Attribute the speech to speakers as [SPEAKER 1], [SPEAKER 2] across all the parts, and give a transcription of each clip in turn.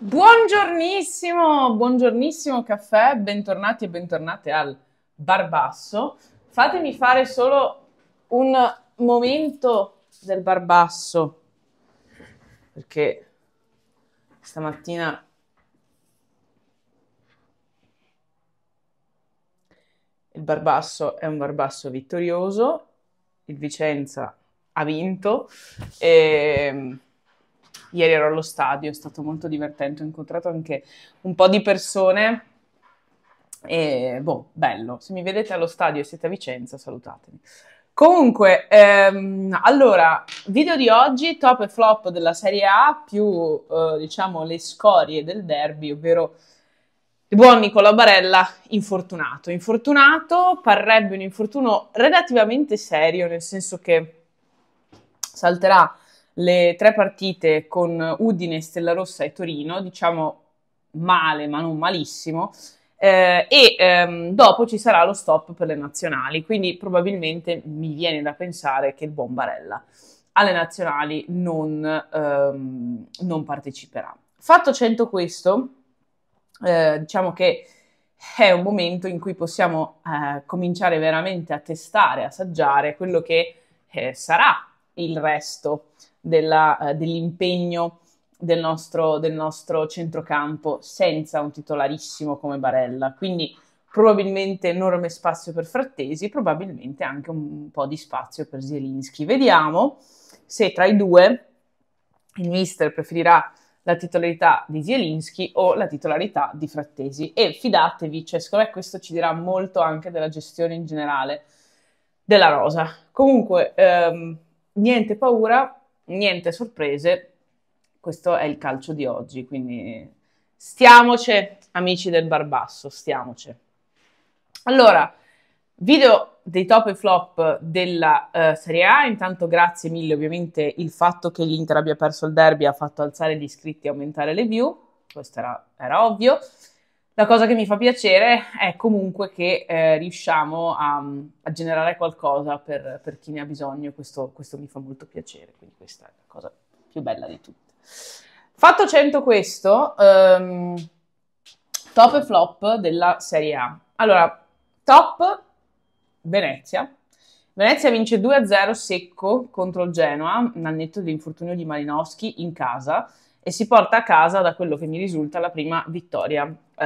[SPEAKER 1] Buongiornissimo, buongiornissimo caffè, bentornati e bentornate al Barbasso. Fatemi fare solo un momento del Barbasso, perché stamattina il Barbasso è un Barbasso vittorioso, il Vicenza ha vinto e ehm, Ieri ero allo stadio, è stato molto divertente, ho incontrato anche un po' di persone e boh, bello. Se mi vedete allo stadio e siete a Vicenza, salutatemi. Comunque, ehm, allora, video di oggi, top e flop della Serie A, più eh, diciamo le scorie del derby, ovvero il buon Nicola Barella infortunato. Infortunato, parrebbe un infortunio relativamente serio, nel senso che salterà le tre partite con Udine, Stella Rossa e Torino, diciamo male ma non malissimo, eh, e ehm, dopo ci sarà lo stop per le nazionali, quindi probabilmente mi viene da pensare che il Bombarella alle nazionali non, ehm, non parteciperà. Fatto cento questo, eh, diciamo che è un momento in cui possiamo eh, cominciare veramente a testare, assaggiare quello che eh, sarà il resto della, eh, dell'impegno del nostro, del nostro centrocampo senza un titolarissimo come Barella. Quindi probabilmente enorme spazio per Frattesi, probabilmente anche un po' di spazio per Zielinski. Vediamo se tra i due il mister preferirà la titolarità di Zielinski o la titolarità di Frattesi. E fidatevi, cioè, secondo me eh, questo ci dirà molto anche della gestione in generale della rosa. Comunque, ehm, niente paura, niente sorprese, questo è il calcio di oggi, quindi stiamoci amici del Barbasso, stiamoci. Allora, video dei top e flop della uh, Serie A, intanto grazie mille ovviamente il fatto che l'Inter abbia perso il derby ha fatto alzare gli iscritti e aumentare le view, questo era, era ovvio. La cosa che mi fa piacere è comunque che eh, riusciamo a, a, generare qualcosa per, per, chi ne ha bisogno, questo, questo mi fa molto piacere, quindi questa è la cosa più bella di tutte. Fatto 100 questo, um, top e flop della Serie A. Allora, top Venezia. Venezia vince 2-0 secco contro il Genoa, al netto dell'infortunio di Malinowski in casa e si porta a casa, da quello che mi risulta, la prima vittoria, eh,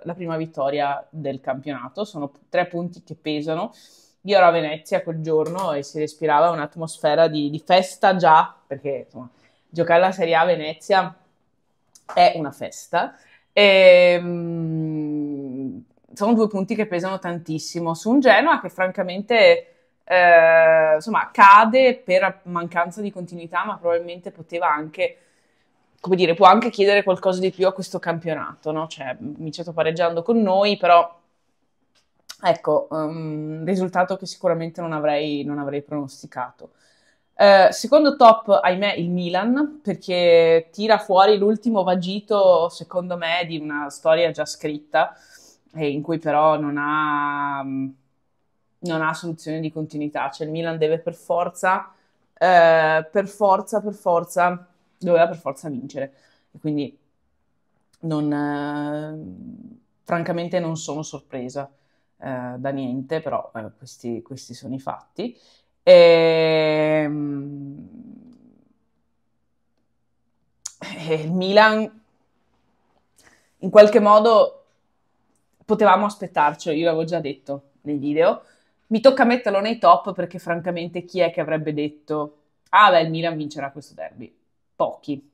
[SPEAKER 1] la prima vittoria del campionato. Sono tre punti che pesano. Io ero a Venezia quel giorno e si respirava un'atmosfera di, di festa già, perché insomma, giocare la Serie A a Venezia è una festa. E, ehm, mh, sono due punti che pesano tantissimo su un Genoa che francamente... Eh, insomma, cade per mancanza di continuità, ma probabilmente poteva anche come dire, può anche chiedere qualcosa di più a questo campionato, no? Cioè, mi pareggiando con noi, però ecco, um, risultato che sicuramente non avrei, non avrei pronosticato. Uh, secondo top, ahimè, il Milan, perché tira fuori l'ultimo vagito, secondo me, di una storia già scritta, eh, in cui però non ha, um, non ha soluzione di continuità. Cioè il Milan deve per forza, uh, per forza, per forza doveva per forza vincere. E quindi non, eh, francamente non sono sorpresa eh, da niente, però eh, questi, questi, sono i fatti. E, ehm, e eh, il Milan in qualche modo potevamo aspettarcelo, io l'avevo già detto nei video. Mi tocca metterlo nei top perché francamente chi è che avrebbe detto ah beh il Milan vincerà questo derby? pochi.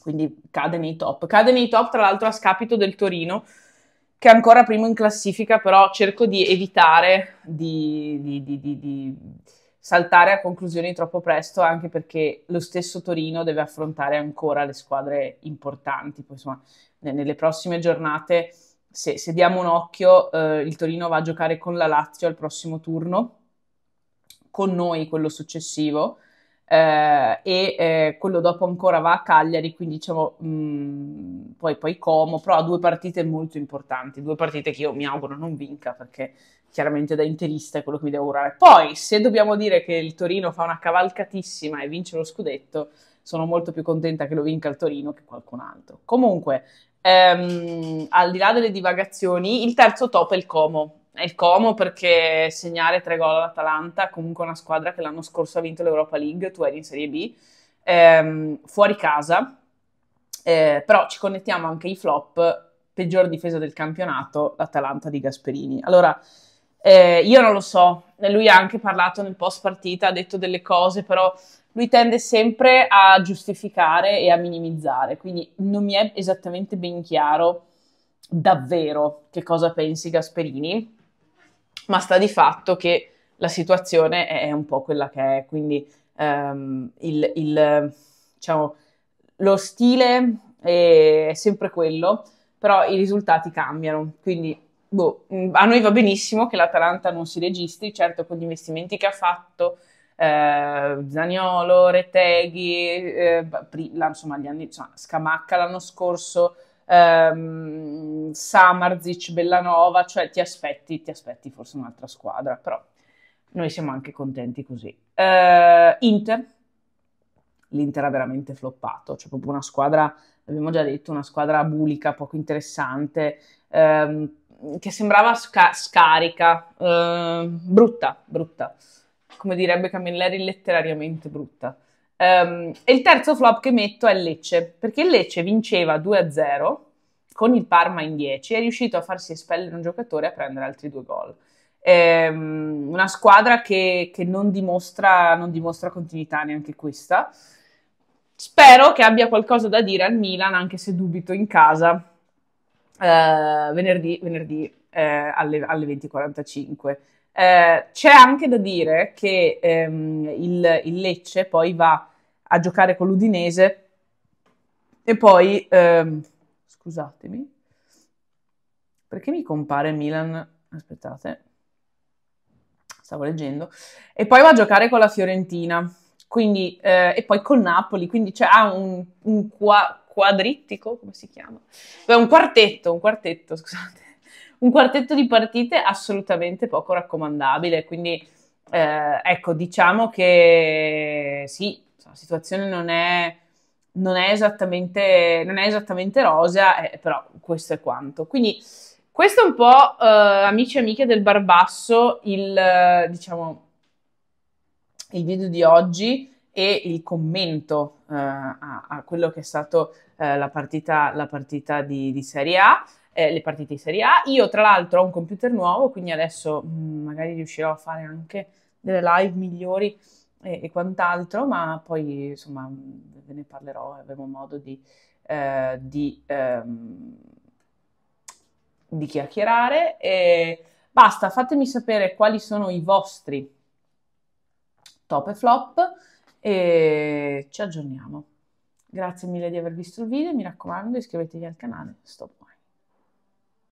[SPEAKER 1] Quindi cade nei top. Cade nei top, tra l'altro, a scapito del Torino, che è ancora primo in classifica, però cerco di evitare di, di, di, di saltare a conclusioni troppo presto, anche perché lo stesso Torino deve affrontare ancora le squadre importanti. Poi, insomma, nelle prossime giornate, se, se diamo un occhio, eh, il Torino va a giocare con la Lazio al prossimo turno, con noi quello successivo, eh, e eh, quello dopo ancora va a Cagliari, quindi diciamo mh, mm, poi, poi Como, però ha due partite molto importanti, due partite che io mi auguro non vinca perché chiaramente da interista è quello che mi devo augurare. Poi se dobbiamo dire che il Torino fa una cavalcatissima e vince lo scudetto, sono molto più contenta che lo vinca il Torino che qualcun altro. Comunque, ehm, al di là delle divagazioni, il terzo top è il Como, è Como perché segnare tre gol all'Atalanta, comunque una squadra che l'anno scorso ha vinto l'Europa League, tu eri in Serie B, ehm, fuori casa, eh, però ci connettiamo anche ai flop, peggior difesa del campionato, l'Atalanta di Gasperini. Allora, eh, io non lo so, lui ha anche parlato nel post partita, ha detto delle cose, però lui tende sempre a giustificare e a minimizzare, quindi non mi è esattamente ben chiaro davvero che cosa pensi Gasperini, ma sta di fatto che la situazione è un po' quella che è, quindi ehm, il, il, diciamo, lo stile è sempre quello, però i risultati cambiano, quindi boh, mm, a noi va benissimo che l'Atalanta non si registri, certo con gli investimenti che ha fatto, eh, Zaniolo, Reteghi, eh, insomma, anni, insomma, Scamacca l'anno scorso, ehm, Samarzic, Bellanova, cioè ti aspetti, ti aspetti forse un'altra squadra, però noi siamo anche contenti così. Eh, Inter, l'Inter ha veramente floppato, cioè proprio una squadra, abbiamo già detto, una squadra bulica, poco interessante, ehm, che sembrava sca- scarica, ehm, brutta, brutta, come direbbe Camilleri, letterariamente brutta. Um, e il terzo flop che metto è Lecce, perché Lecce vinceva 2-0 con il Parma in 10 è riuscito a farsi espellere un giocatore e a prendere altri due gol. Um, una squadra che, che non, dimostra, non dimostra continuità neanche questa. Spero che abbia qualcosa da dire al Milan, anche se dubito in casa, Uh, venerdì, venerdì uh, alle, alle 20.45. Eh, c'è anche da dire che ehm, il, il, Lecce poi va a giocare con l'Udinese e poi, ehm, scusatemi, perché mi compare Milan? Aspettate, stavo leggendo, e poi va a giocare con la Fiorentina. Quindi, eh, e poi con Napoli, quindi c'è ah, un, un qua, quadrittico, come si chiama? Beh, un quartetto, un quartetto, scusate, un quartetto di partite assolutamente poco raccomandabile, quindi eh, ecco, diciamo che sì, la situazione non è, non è, esattamente, non è esattamente, rosea, eh, però questo è quanto. Quindi questo è un po', eh, amici e amiche del Barbasso, il, diciamo, il video di oggi e il commento eh, a, a, quello che è stato eh, la partita, la partita di, di Serie A eh, le partite di Serie A. Io tra l'altro ho un computer nuovo, quindi adesso mh, mm, magari riuscirò a fare anche delle live migliori e, e quant'altro, ma poi insomma mm, ve ne parlerò, avremo modo di, eh, di, ehm, di chiacchierare. E basta, fatemi sapere quali sono i vostri top e flop e ci aggiorniamo. Grazie mille di aver visto il video, mi raccomando iscrivetevi al canale. Stop.